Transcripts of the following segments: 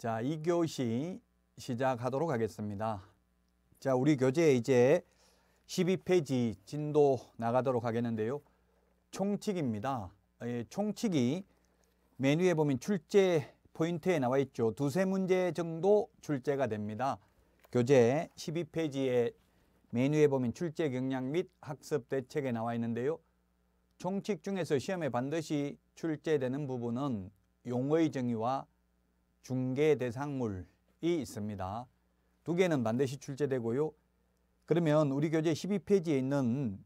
자, 이교시 시작하도록 하겠습니다. 자, 우리 교재 이제 12페이지 진도 나가도록 하겠는데요. 총칙입니다. 예, 총칙이 메뉴에 보면 출제 포인트에 나와 있죠. 두세 문제 정도 출제가 됩니다. 교재 12페이지에 메뉴에 보면 출제 경량 및 학습 대책에 나와 있는데요. 총칙 중에서 시험에 반드시 출제되는 부분은 용어의 정의와 중개 대상물이 있습니다. 두 개는 반드시 출제되고요. 그러면 우리 교재 12페이지에 있는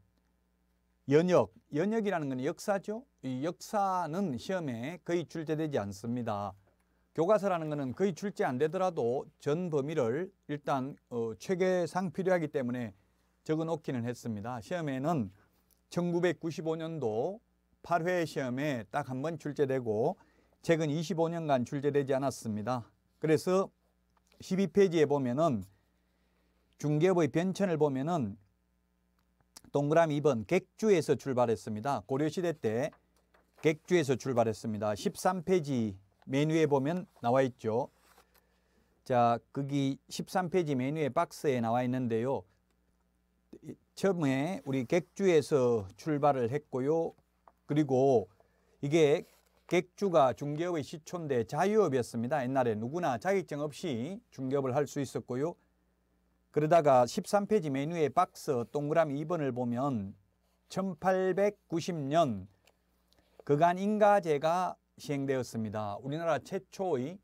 연역, 연역이라는 건 역사죠. 이 역사는 시험에 거의 출제되지 않습니다. 교과서라는 것은 거의 출제 안 되더라도 전 범위를 일단 어, 체계상 필요하기 때문에 적어놓기는 했습니다. 시험에는 1995년도 8회 시험에 딱 한 번 출제되고 최근 25년간 출제되지 않았습니다. 그래서 12페이지에 보면은 중개업의 변천을 보면은 동그라미 2번 객주에서 출발했습니다. 고려시대 때 객주에서 출발했습니다. 13페이지 메뉴에 보면 나와 있죠. 자, 거기 13페이지 메뉴에 박스에 나와 있는데요. 처음에 우리 객주에서 출발을 했고요. 그리고 이게 객주가 중개업의 시초인데 자유업이었습니다. 옛날에 누구나 자격증 없이 중개업을 할 수 있었고요. 그러다가 13페이지 메뉴의 박스 동그라미 2번을 보면 1890년 그간 인가제가 시행되었습니다. 우리나라 최초의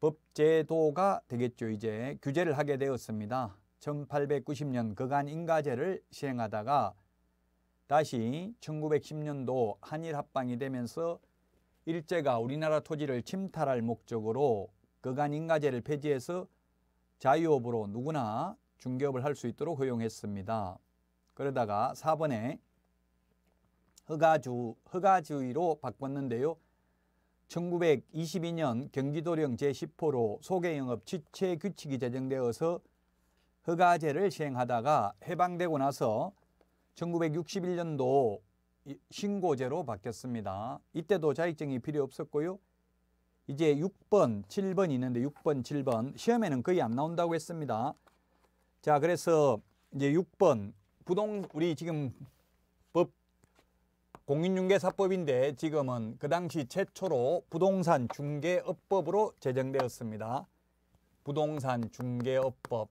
법제도가 되겠죠. 이제 규제를 하게 되었습니다. 1890년 그간 인가제를 시행하다가 다시 1910년도 한일 합방이 되면서 일제가 우리나라 토지를 침탈할 목적으로 그간 인가제를 폐지해서 자유업으로 누구나 중개업을 할 수 있도록 허용했습니다. 그러다가 4번에 허가주, 허가주의로 바꿨는데요. 1922년 경기도령 제10호로 소개영업 지체 규칙이 제정되어서 허가제를 시행하다가 해방되고 나서 1961년도 신고제로 바뀌었습니다. 이때도 자격증이 필요 없었고요. 이제 6번, 7번이 있는데 6번, 7번 시험에는 거의 안 나온다고 했습니다. 자, 그래서 이제 6번 부동 우리 지금 법 공인중개사법인데 지금은 그 당시 최초로 부동산 중개업법으로 제정되었습니다. 부동산 중개업법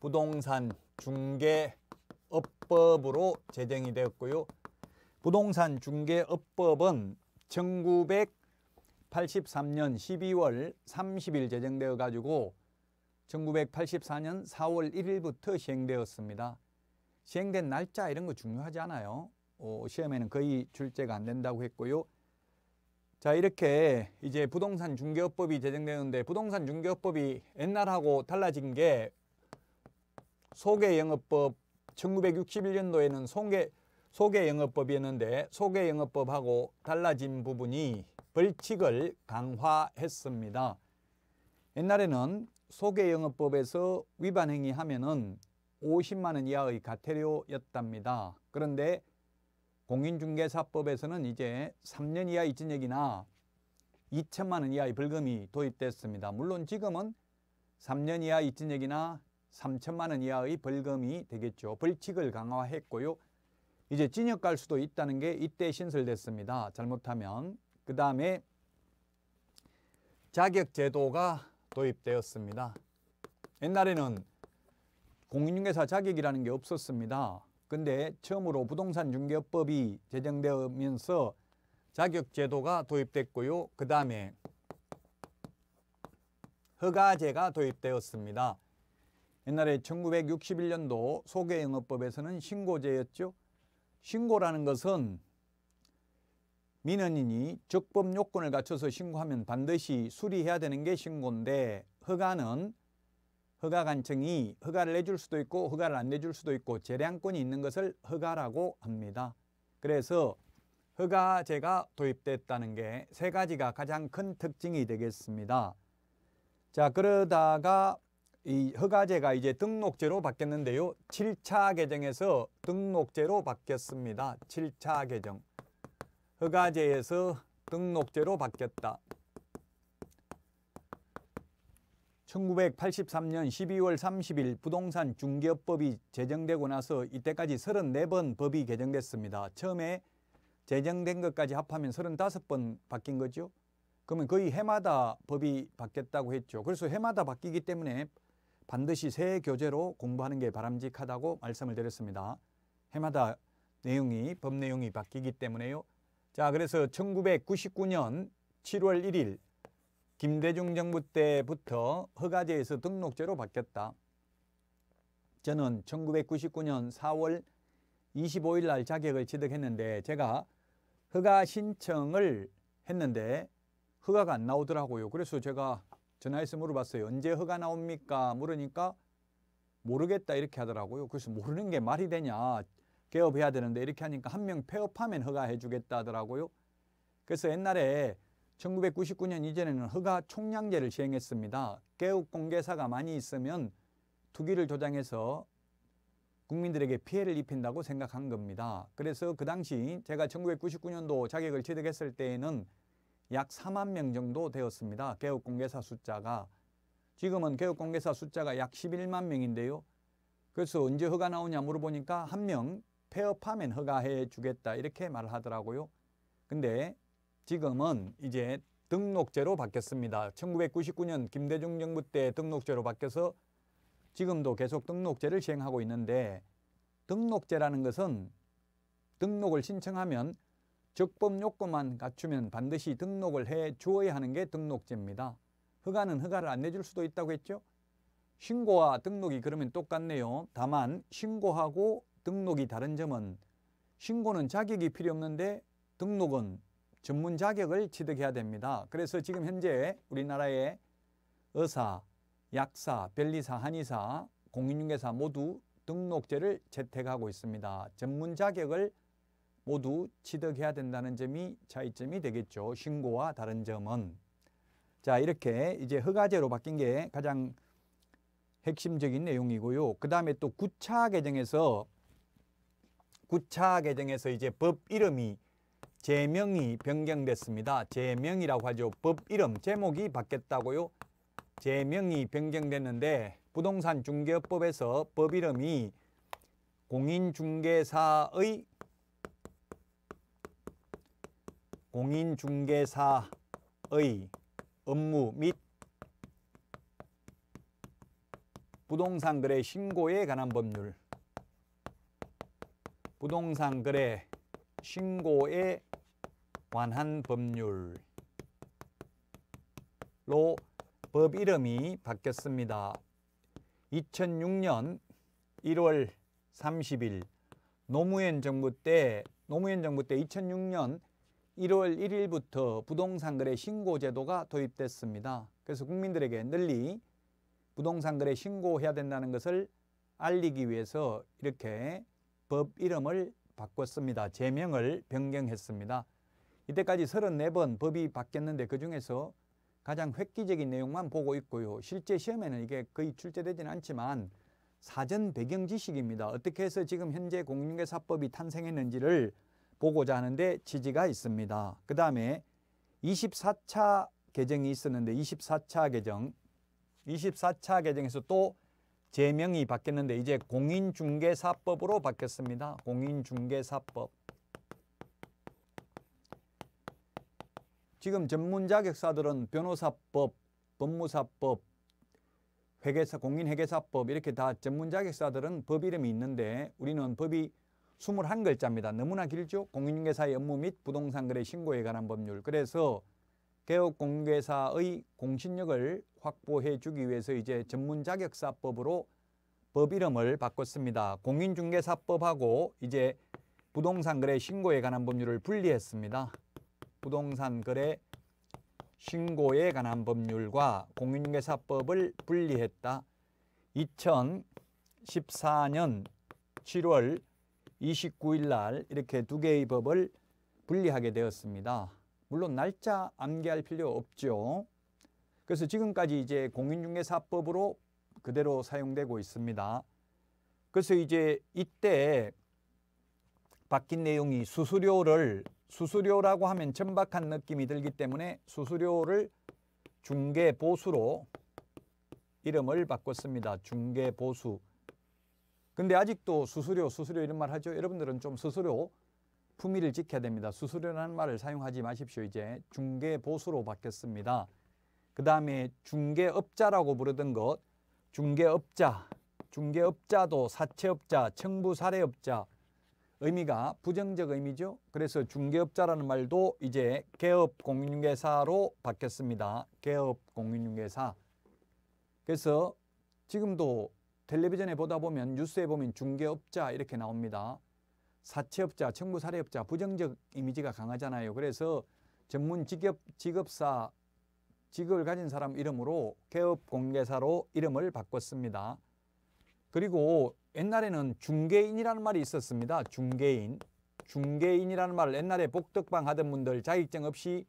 부동산 중개 중개업법으로 제정이 되었고요. 부동산 중개업법은 1983년 12월 30일 제정되어 가지고 1984년 4월 1일부터 시행되었습니다. 시행된 날짜 이런 거 중요하지 않아요. 어, 시험에는 거의 출제가 안 된다고 했고요. 자 이렇게 이제 부동산 중개업법이 제정되는데 부동산 중개업법이 옛날하고 달라진 게 소개영업법 1961년도에는 소개, 소개영업법이었는데 소개영업법하고 달라진 부분이 벌칙을 강화했습니다. 옛날에는 소개영업법에서 위반행위 하면은 50만원 이하의 과태료였답니다. 그런데 공인중개사법에서는 이제 3년 이하 이진역이나 2천만 원 이하의 벌금이 도입됐습니다. 물론 지금은 3년 이하 이진역이나 3천만 원 이하의 벌금이 되겠죠. 벌칙을 강화했고요. 이제 징역 갈 수도 있다는 게 이때 신설됐습니다. 잘못하면. 그 다음에 자격 제도가 도입되었습니다. 옛날에는 공인중개사 자격이라는 게 없었습니다. 근데 처음으로 부동산 중개업법이 제정되면서 자격 제도가 도입됐고요. 그 다음에 허가제가 도입되었습니다. 옛날에 1961년도 소개영업법에서는 신고제였죠. 신고라는 것은 민원인이 적법 요건을 갖춰서 신고하면 반드시 수리해야 되는 게 신고인데 허가는 허가관청이 허가를 내줄 수도 있고 허가를 안 내줄 수도 있고 재량권이 있는 것을 허가라고 합니다. 그래서 허가제가 도입됐다는 게 세 가지가 가장 큰 특징이 되겠습니다. 자 그러다가 이 허가제가 이제 등록제로 바뀌었는데요. 7차 개정에서 등록제로 바뀌었습니다. 7차 개정. 허가제에서 등록제로 바뀌었다. 1983년 12월 30일 부동산 중개업법이 제정되고 나서 이때까지 34번 법이 개정됐습니다. 처음에 제정된 것까지 합하면 35번 바뀐 거죠. 그러면 거의 해마다 법이 바뀌었다고 했죠. 그래서 해마다 바뀌기 때문에 반드시 새 교재로 공부하는 게 바람직하다고 말씀을 드렸습니다. 해마다 내용이 법 내용이 바뀌기 때문에요. 자, 그래서 1999년 7월 1일 김대중 정부 때부터 허가제에서 등록제로 바뀌었다. 저는 1999년 4월 25일 날 자격을 취득했는데 제가 허가 신청을 했는데 허가가 안 나오더라고요. 그래서 제가 전화해서 물어봤어요. 언제 허가 나옵니까? 물으니까 모르겠다 이렇게 하더라고요. 그래서 모르는 게 말이 되냐. 개업해야 되는데 이렇게 하니까 한 명 폐업하면 허가해 주겠다 하더라고요. 그래서 옛날에 1999년 이전에는 허가 총량제를 시행했습니다. 개업 공개사가 많이 있으면 투기를 조장해서 국민들에게 피해를 입힌다고 생각한 겁니다. 그래서 그 당시 제가 1999년도 자격을 취득했을 때에는 약 4만 명 정도 되었습니다. 개업 공개사 숫자가 지금은 개업 공개사 숫자가 약 11만 명인데요. 그래서 언제 허가 나오냐 물어보니까 한 명 폐업하면 허가해 주겠다 이렇게 말을 하더라고요. 근데 지금은 이제 등록제로 바뀌었습니다. 1999년 김대중 정부 때 등록제로 바뀌어서 지금도 계속 등록제를 시행하고 있는데 등록제라는 것은 등록을 신청하면 적법 요건만 갖추면 반드시 등록을 해 주어야 하는 게 등록제입니다. 허가는 허가를 안 내줄 수도 있다고 했죠? 신고와 등록이 그러면 똑같네요. 다만 신고하고 등록이 다른 점은 신고는 자격이 필요 없는데 등록은 전문 자격을 취득해야 됩니다. 그래서 지금 현재 우리나라의 의사, 약사, 변리사, 한의사, 공인중개사 모두 등록제를 채택하고 있습니다. 전문 자격을 모두 취득해야 된다는 점이 차이점이 되겠죠. 신고와 다른 점은. 자, 이렇게 이제 허가제로 바뀐 게 가장 핵심적인 내용이고요. 그 다음에 또 9차 개정에서 9차 개정에서 이제 법 이름이 제명이 변경됐습니다. 제명이라고 하죠. 법 이름, 제목이 바뀌었다고요. 제명이 변경됐는데 부동산 중개업법에서 법 이름이 공인중개사의 공인중개사의 업무 및 부동산 거래 신고에 관한 법률 부동산 거래 신고에 관한 법률로 법 이름이 바뀌었습니다. 2006년 1월 30일 노무현 정부 때 노무현 정부 때 2006년 1월 1일부터 부동산 거래 신고 제도가 도입됐습니다. 그래서 국민들에게 널리 부동산 거래 신고해야 된다는 것을 알리기 위해서 이렇게 법 이름을 바꿨습니다. 제명을 변경했습니다. 이때까지 34번 법이 바뀌었는데 그중에서 가장 획기적인 내용만 보고 있고요. 실제 시험에는 이게 거의 출제되지는 않지만 사전 배경 지식입니다. 어떻게 해서 지금 현재 공인중개사법이 탄생했는지를 보고자 하는데 지지가 있습니다. 그 다음에 24차 개정이 있었는데 24차 개정 24차 개정에서 또 제명이 바뀌었는데 이제 공인중개사법으로 바뀌었습니다. 공인중개사법 지금 전문 자격사들은 변호사법, 법무사법, 회계사, 공인회계사법 이렇게 다 전문 자격사들은 법 이름이 있는데 우리는 법이 21글자입니다. 너무나 길죠? 공인중개사의 업무 및 부동산 거래 신고에 관한 법률. 그래서 개업공개사의 공신력을 확보해 주기 위해서 이제 전문자격사법으로 법 이름을 바꿨습니다. 공인중개사법하고 이제 부동산 거래 신고에 관한 법률을 분리했습니다. 부동산 거래 신고에 관한 법률과 공인중개사법을 분리했다. 2014년 7월 29일 날 이렇게 두 개의 법을 분리하게 되었습니다. 물론 날짜 암기할 필요 없죠. 그래서 지금까지 이제 공인중개사법으로 그대로 사용되고 있습니다. 그래서 이제 이때 바뀐 내용이 수수료를 수수료라고 하면 천박한 느낌이 들기 때문에 수수료를 중개보수로 이름을 바꿨습니다. 중개보수. 근데 아직도 수수료, 수수료 이런 말 하죠. 여러분들은 좀 수수료 품위를 지켜야 됩니다. 수수료라는 말을 사용하지 마십시오. 이제 중개보수로 바뀌었습니다. 그 다음에 중개업자라고 부르던 것, 중개업자, 중개업자도 사채업자, 청부사례업자 의미가 부정적 의미죠. 그래서 중개업자라는 말도 이제 개업공인중개사로 바뀌었습니다. 개업공인중개사. 그래서 지금도 텔레비전에 보다 보면 뉴스에 보면 중개업자 이렇게 나옵니다. 사채업자, 청부사례업자 부정적 이미지가 강하잖아요. 그래서 전문 직업, 직업사, 직업을 가진 사람 이름으로 개업공개사로 이름을 바꿨습니다. 그리고 옛날에는 중개인이라는 말이 있었습니다. 중개인. 중개인이라는 말을 옛날에 복덕방 하던 분들 자격증 없이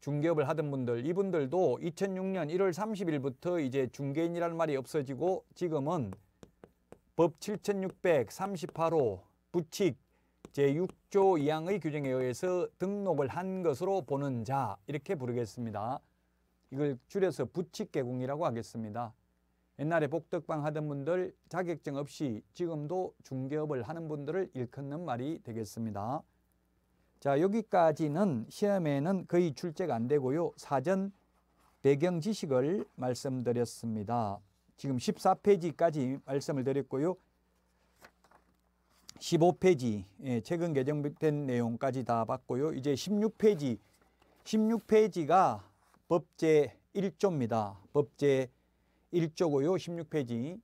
중개업을 하던 분들 이분들도 2006년 1월 30일부터 이제 중개인이라는 말이 없어지고 지금은 법 7638호 부칙 제6조 2항의 규정에 의해서 등록을 한 것으로 보는 자 이렇게 부르겠습니다. 이걸 줄여서 부칙 개공이라고 하겠습니다. 옛날에 복덕방 하던 분들 자격증 없이 지금도 중개업을 하는 분들을 일컫는 말이 되겠습니다. 자 여기까지는 시험에는 거의 출제가 안 되고요. 사전 배경 지식을 말씀드렸습니다. 지금 14페이지까지 말씀을 드렸고요. 15페이지 예, 최근 개정된 내용까지 다 봤고요. 이제 16페이지 16페이지가 법제 1조입니다. 법제 1조고요. 16페이지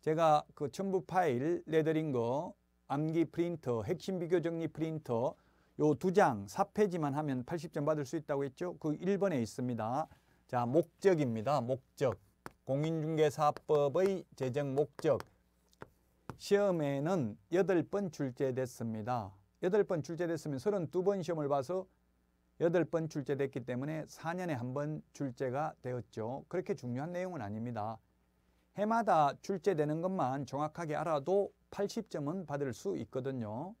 제가 그 첨부 파일 내드린 거 암기 프린터, 핵심 비교 정리 프린터 요두장 4페이지만 하면 80점 받을 수 있다고 했죠. 그 1번에 있습니다. 자, 목적입니다. 목적. 공인중개사법의 재정 목적. 시험에는 8번 출제됐습니다. 8번 출제됐으면 32번 시험을 봐서 8번 출제됐기 때문에 4년에 한 번 출제가 되었죠. 그렇게 중요한 내용은 아닙니다. 해마다 출제되는 것만 정확하게 알아도 80점은 받을 수 있거든요.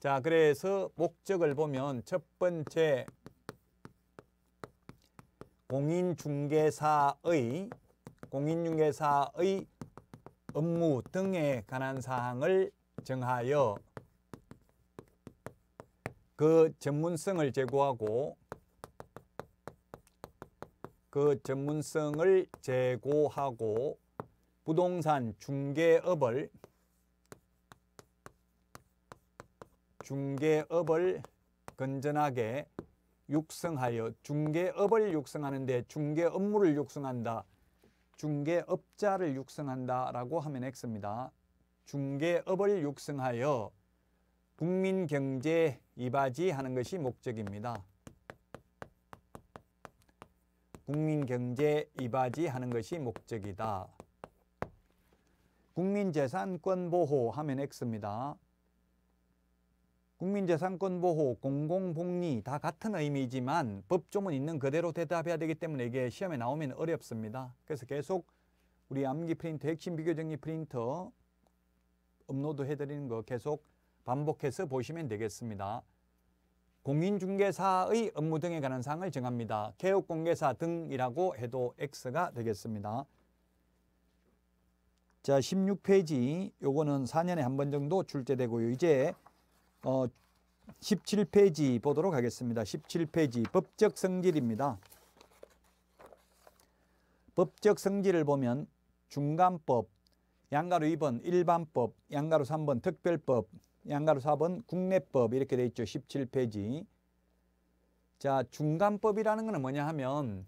자, 그래서 목적을 보면 첫 번째 공인중개사의 공인중개사의 업무 등에 관한 사항을 정하여 그 전문성을 제고하고 그 전문성을 제고하고 부동산 중개업을 중개업을 건전하게 육성하여 중개업을 육성하는데 중개 업무를 육성한다. 중개업자를 육성한다라고 하면 X입니다. 중개업을 육성하여 국민 경제 이바지하는 것이 목적입니다. 국민 경제 이바지하는 것이 목적이다. 국민재산권 보호 하면 X입니다. 국민재산권보호, 공공복리 다 같은 의미지만 법조문 있는 그대로 대답해야 되기 때문에 이게 시험에 나오면 어렵습니다. 그래서 계속 우리 암기 프린트, 핵심 비교정리 프린터 업로드 해드리는 거 계속 반복해서 보시면 되겠습니다. 공인중개사의 업무 등에 관한 사항을 정합니다. 개업공개사 등이라고 해도 X가 되겠습니다. 자, 16페이지 요거는 4년에 한 번 정도 출제되고요. 이제 어, 17페이지 보도록 하겠습니다. 17페이지 법적 성질입니다. 법적 성질을 보면 중간법, 양가로 2번 일반법, 양가로 3번 특별법, 양가로 4번 국내법 이렇게 돼 있죠. 17페이지. 자, 중간법이라는 것은 뭐냐 하면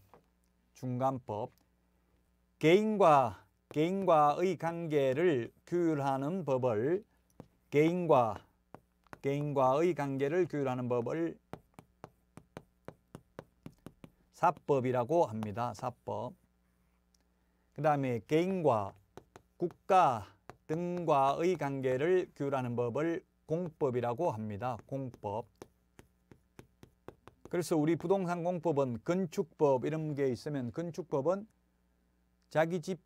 중간법 개인과 개인과의 관계를 규율하는 법을 개인과 개인과의 관계를 규율하는 법을 사법이라고 합니다. 사법. 그 다음에 개인과 국가 등과의 관계를 규율하는 법을 공법이라고 합니다. 공법. 그래서 우리 부동산 공법은 건축법 이런 게 있으면 건축법은 자기 집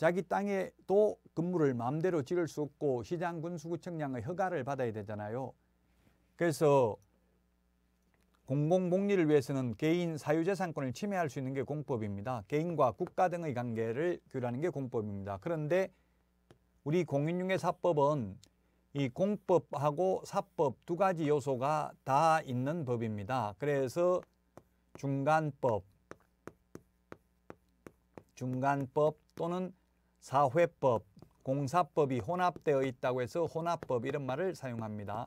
자기 땅에도 건물을 마음대로 지을 수 없고 시장 군수구청장의 허가를 받아야 되잖아요. 그래서 공공복리를 위해서는 개인 사유재산권을 침해할 수 있는 게 공법입니다. 개인과 국가 등의 관계를 규율하는 게 공법입니다. 그런데 우리 공인중개사법은 이 공법하고 사법 두 가지 요소가 다 있는 법입니다. 그래서 중간법, 중간법 또는 사회법, 공사법이 혼합되어 있다고 해서 혼합법 이런 말을 사용합니다.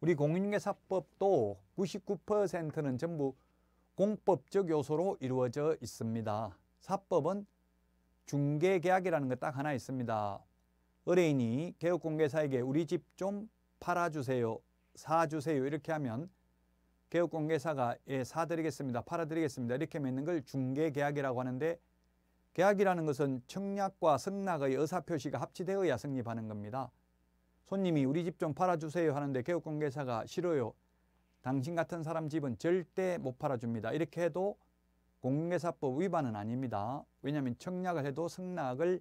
우리 공인중개사법도 99%는 전부 공법적 요소로 이루어져 있습니다. 사법은 중개계약이라는 게 딱 하나 있습니다. 의뢰인이 개업공개사에게 우리 집 좀 팔아주세요, 사주세요 이렇게 하면 개업공개사가 예, 사드리겠습니다, 팔아드리겠습니다 이렇게 맺는 걸 중개계약이라고 하는데 계약이라는 것은 청약과 승낙의 의사표시가 합치되어야 성립하는 겁니다. 손님이 우리 집 좀 팔아주세요 하는데 개업공개사가 싫어요. 당신 같은 사람 집은 절대 못 팔아줍니다. 이렇게 해도 공개사법 위반은 아닙니다. 왜냐하면 청약을 해도 승낙을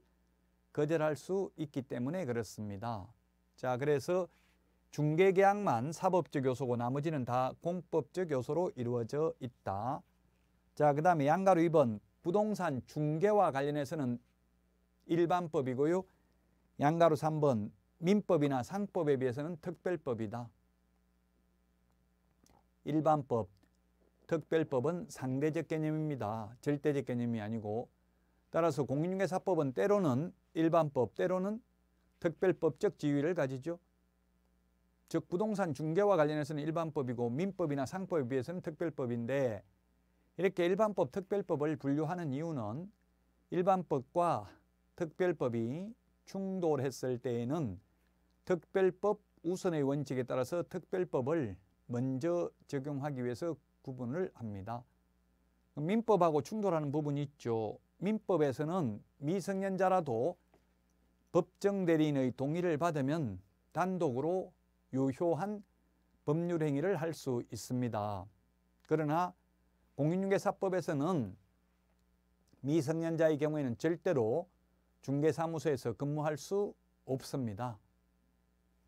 거절할 수 있기 때문에 그렇습니다. 자, 그래서 중개계약만 사법적 요소고 나머지는 다 공법적 요소로 이루어져 있다. 자, 그 다음에 양가로 2번 부동산 중개와 관련해서는 일반법이고요. 양가로 3번 민법이나 상법에 비해서는 특별법이다. 일반법, 특별법은 상대적 개념입니다. 절대적 개념이 아니고 따라서 공인중개사법은 때로는 일반법, 때로는 특별법적 지위를 가지죠. 즉 부동산 중개와 관련해서는 일반법이고 민법이나 상법에 비해서는 특별법인데 이렇게 일반법, 특별법을 분류하는 이유는 일반법과 특별법이 충돌했을 때에는 특별법 우선의 원칙에 따라서 특별법을 먼저 적용하기 위해서 구분을 합니다. 민법하고 충돌하는 부분이 있죠. 민법에서는 미성년자라도 법정대리인의 동의를 받으면 단독으로 유효한 법률 행위를 할 수 있습니다. 그러나 공인중개사법에서는 미성년자의 경우에는 절대로 중개사무소에서 근무할 수 없습니다.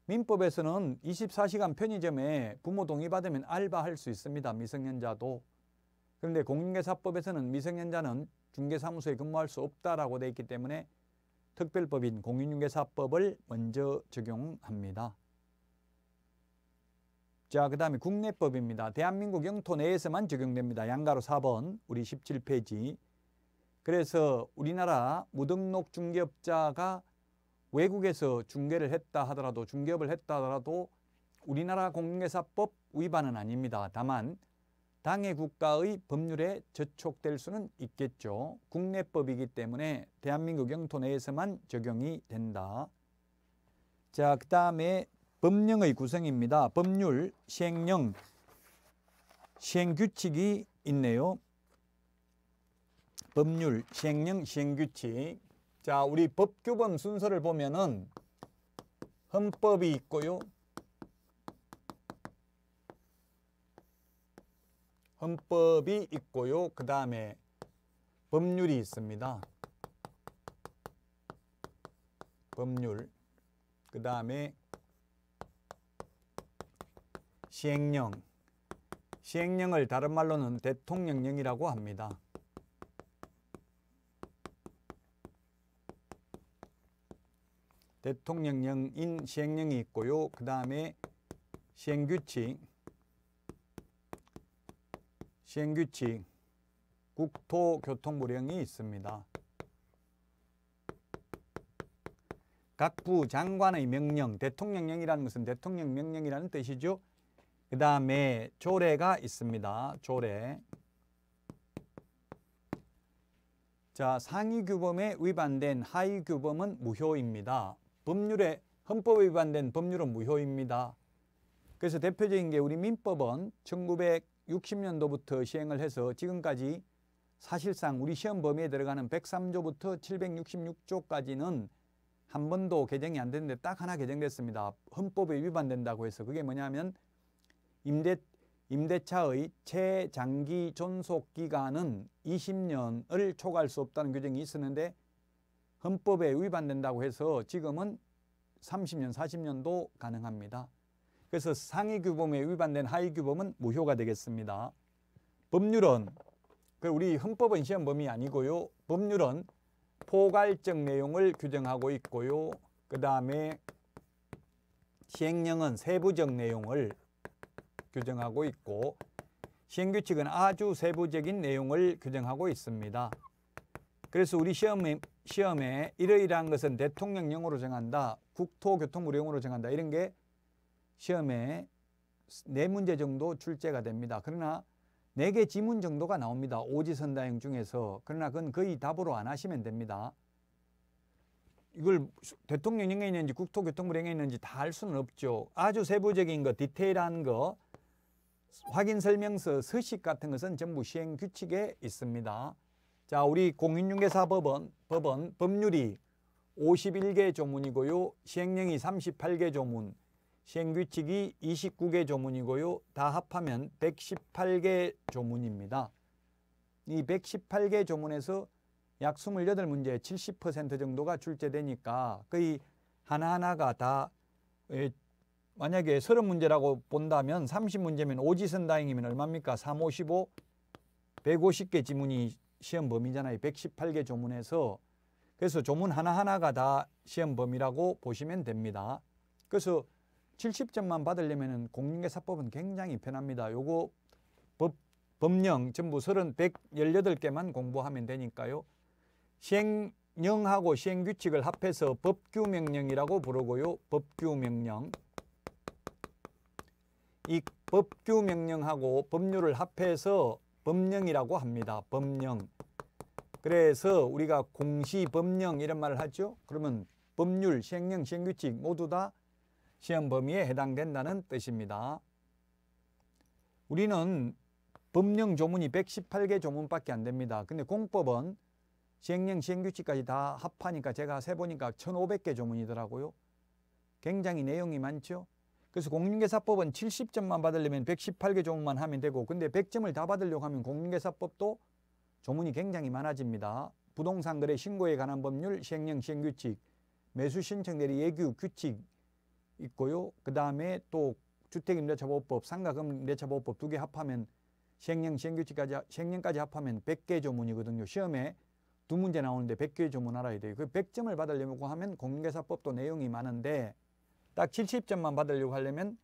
민법에서는 24시간 편의점에 부모 동의받으면 알바할 수 있습니다. 미성년자도. 그런데 공인중개사법에서는 미성년자는 중개사무소에 근무할 수 없다라고 되어 있기 때문에 특별법인 공인중개사법을 먼저 적용합니다. 자, 그 다음에 국내법입니다. 대한민국 영토 내에서만 적용됩니다. 양가로 4번, 우리 17페이지. 그래서 우리나라 무등록 중개업자가 외국에서 중개를 했다 하더라도, 중개업을 했다 하더라도 우리나라 공개사법 위반은 아닙니다. 다만 당해 국가의 법률에 저촉될 수는 있겠죠. 국내법이기 때문에 대한민국 영토 내에서만 적용이 된다. 자, 그 다음에 법령의 구성입니다. 법률, 시행령, 시행규칙이 있네요. 법률, 시행령, 시행규칙. 자, 우리 법규범 순서를 보면은 헌법이 있고요. 헌법이 있고요. 그 다음에 법률이 있습니다. 법률. 그 다음에 시행령, 시행령을 다른 말로는 대통령령이라고 합니다. 대통령령인 시행령이 있고요. 그 다음에 시행규칙, 시행규칙, 국토교통부령이 있습니다. 각 부장관의 명령, 대통령령이라는 것은 대통령 명령이라는 뜻이죠. 그 다음에 조례가 있습니다. 조례. 자, 상위 규범에 위반된 하위 규범은 무효입니다. 법률에 헌법에 위반된 법률은 무효입니다. 그래서 대표적인 게 우리 민법은 1960년도부터 시행을 해서 지금까지 사실상 우리 시험 범위에 들어가는 103조부터 766조까지는 한 번도 개정이 안 됐는데 딱 하나 개정됐습니다. 헌법에 위반된다고 해서 그게 뭐냐면 임대, 임대차의 최장기 존속 기간은 20년을 초과할 수 없다는 규정이 있었는데 헌법에 위반된다고 해서 지금은 30년, 40년도 가능합니다. 그래서 상위 규범에 위반된 하위 규범은 무효가 되겠습니다. 법률은 그 우리 헌법은 시험범위 아니고요. 법률은 포괄적 내용을 규정하고 있고요. 그 다음에 시행령은 세부적 내용을 규정하고 있고 시행규칙은 아주 세부적인 내용을 규정하고 있습니다. 그래서 우리 시험에, 시험에 이러이러한 것은 대통령령으로 정한다, 국토교통부령으로 정한다 이런 게 시험에 네 문제 정도 출제가 됩니다. 그러나 네 개 지문 정도가 나옵니다. 오지선다형 중에서. 그러나 그건 거의 답으로 안 하시면 됩니다. 이걸 대통령령에 있는지 국토교통부령에 있는지 다 알 수는 없죠. 아주 세부적인 거, 디테일한 거 확인 설명서, 서식 같은 것은 전부 시행 규칙에 있습니다. 자, 우리 공인중개사 법은법은 법률이 51개 조문이고요. 시행령이 38개 조문, 시행규칙이 29개 조문이고요. 다 합하면 118개 조문입니다. 이 118개 조문에서 약 28문제 70% 정도가 출제되니까 거의 하나하나가 다 만약에 서른 문제라고 본다면 삼십 문제면 오지선 다행이면 얼마입니까? 삼오십오 백오십 개 지문이 시험 범위잖아요. 백십팔 개 조문에서 그래서 조문 하나하나가 다 시험 범위라고 보시면 됩니다. 그래서 칠십 점만 받으려면 공인계사법은 굉장히 편합니다. 요거 법, 법령 전부 서른 백 열여덟 개만 공부하면 되니까요. 시행령하고 시행규칙을 합해서 법규명령이라고 부르고요. 법규명령. 이 법규 명령하고 법률을 합해서 법령이라고 합니다. 법령. 그래서 우리가 공시법령 이런 말을 하죠. 그러면 법률, 시행령, 시행규칙 모두 다 시험 범위에 해당된다는 뜻입니다. 우리는 법령 조문이 118개 조문밖에 안 됩니다. 근데 공법은 시행령, 시행규칙까지 다 합하니까 제가 세보니까 1,500개 조문이더라고요. 굉장히 내용이 많죠. 그래서 공인중개사법은 70점만 받으려면 118개 조문만 하면 되고 근데 100점을 다 받으려고 하면 공인중개사법도 조문이 굉장히 많아집니다. 부동산 거래 신고에 관한 법률, 시행령, 시행규칙, 매수 신청 대리 예규, 규칙 있고요. 그 다음에 또 주택임대차보호법, 상가금임대차보호법 두 개 합하면 시행령, 시행규칙까지, 시행령까지 합하면 100개 조문이거든요. 시험에 두 문제 나오는데 100개 조문 알아야 돼요. 그 100점을 받으려고 하면 공인중개사법도 내용이 많은데 딱 70점만 받으려고 하려면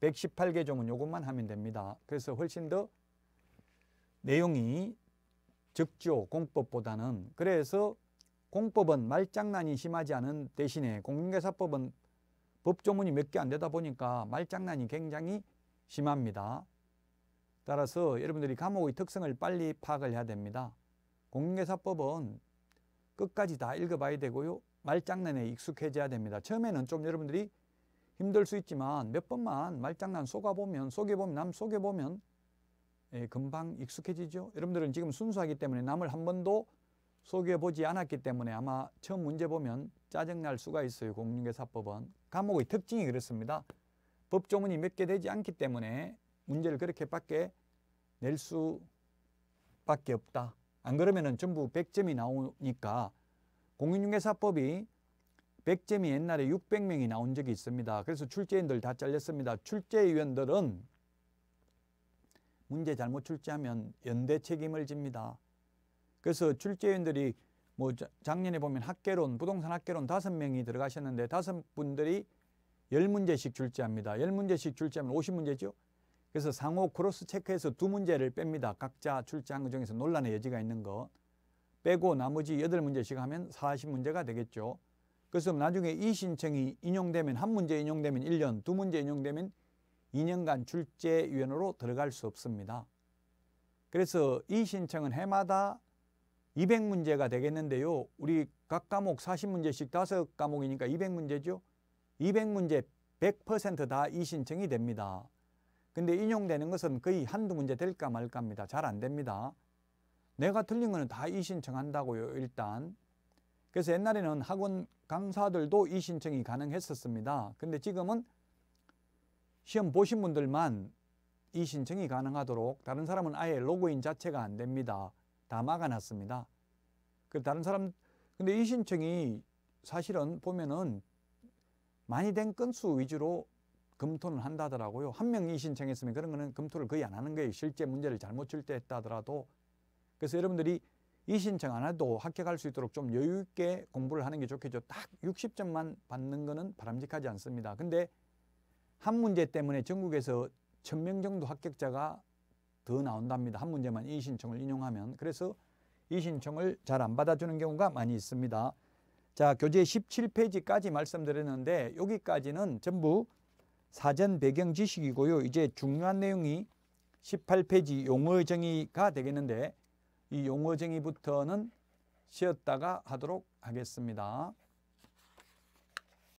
118개 조문 요것만 하면 됩니다. 그래서 훨씬 더 내용이 적죠. 공법보다는. 그래서 공법은 말장난이 심하지 않은 대신에 공인계사법은 법조문이 몇 개 안 되다 보니까 말장난이 굉장히 심합니다. 따라서 여러분들이 감옥의 특성을 빨리 파악을 해야 됩니다. 공인계사법은 끝까지 다 읽어봐야 되고요. 말장난에 익숙해져야 됩니다. 처음에는 좀 여러분들이 힘들 수 있지만 몇 번만 말장난 속아보면, 속여보면, 남 속여보면 예, 금방 익숙해지죠. 여러분들은 지금 순수하기 때문에 남을 한 번도 속여보지 않았기 때문에 아마 처음 문제 보면 짜증날 수가 있어요. 공중개사법은. 감옥의 특징이 그렇습니다. 법조문이 몇 개 되지 않기 때문에 문제를 그렇게밖에 낼 수밖에 없다. 안 그러면 전부 100점이 나오니까 공인중개사법이 1 0 0점이 옛날에 600명이 나온 적이 있습니다. 그래서 출제인들 다 잘렸습니다. 출제위원들은 문제 잘못 출제하면 연대 책임을 집니다. 그래서 출제위원들이 뭐 작년에 보면 학계론, 부동산 학계론 5 명이 들어가셨는데 5 분들이 1 0문제씩 출제합니다. 1 0문제씩 출제하면 5 0 문제죠 그래서 상호 크로스 체크해서 두 문제를 뺍니다. 각자 출제한 것 중에서 논란의 여지가 있는 거. 빼고 나머지 여덟 문제씩 하면 사십 문제가 되겠죠. 그래서 나중에 이 신청이 인용되면 한 문제 인용되면 일년두 문제 인용되면 이년간 출제위원으로 들어갈 수 없습니다. 그래서 이 신청은 해마다 이백 문제가 되겠는데요. 우리 각 과목 사십 문제씩 다섯 과목이니까 이백 문제죠 이백 문제 백퍼센다이 신청이 됩니다. 근데 인용되는 것은 거의 한두 문제 될까 말까입니다. 잘 안 됩니다. 내가 틀린 거는 다 이신청한다고요, 일단. 그래서 옛날에는 학원 강사들도 이신청이 가능했었습니다. 근데 지금은 시험 보신 분들만 이신청이 가능하도록 다른 사람은 아예 로그인 자체가 안 됩니다. 다 막아놨습니다. 그 다른 사람, 근데 이신청이 사실은 보면은 많이 된 건수 위주로 검토는 한다더라고요. 한 명 이 신청했으면 그런 거는 검토를 거의 안 하는 거예요. 실제 문제를 잘못 줄때 했다더라도 그래서 여러분들이 이 신청 안 해도 합격할 수 있도록 좀 여유 있게 공부를 하는 게 좋겠죠. 딱 60점만 받는 거는 바람직하지 않습니다. 근데 한 문제 때문에 전국에서 1 0 0 0명 정도 합격자가 더 나온답니다. 한 문제만 이 신청을 인용하면. 그래서 이 신청을 잘 안 받아주는 경우가 많이 있습니다. 자, 교재 17페이지까지 말씀드렸는데 여기까지는 전부 사전 배경 지식이고요. 이제 중요한 내용이 18페이지 용어 의 정의가 되겠는데 이 용어쟁이부터는 쉬었다가 하도록 하겠습니다.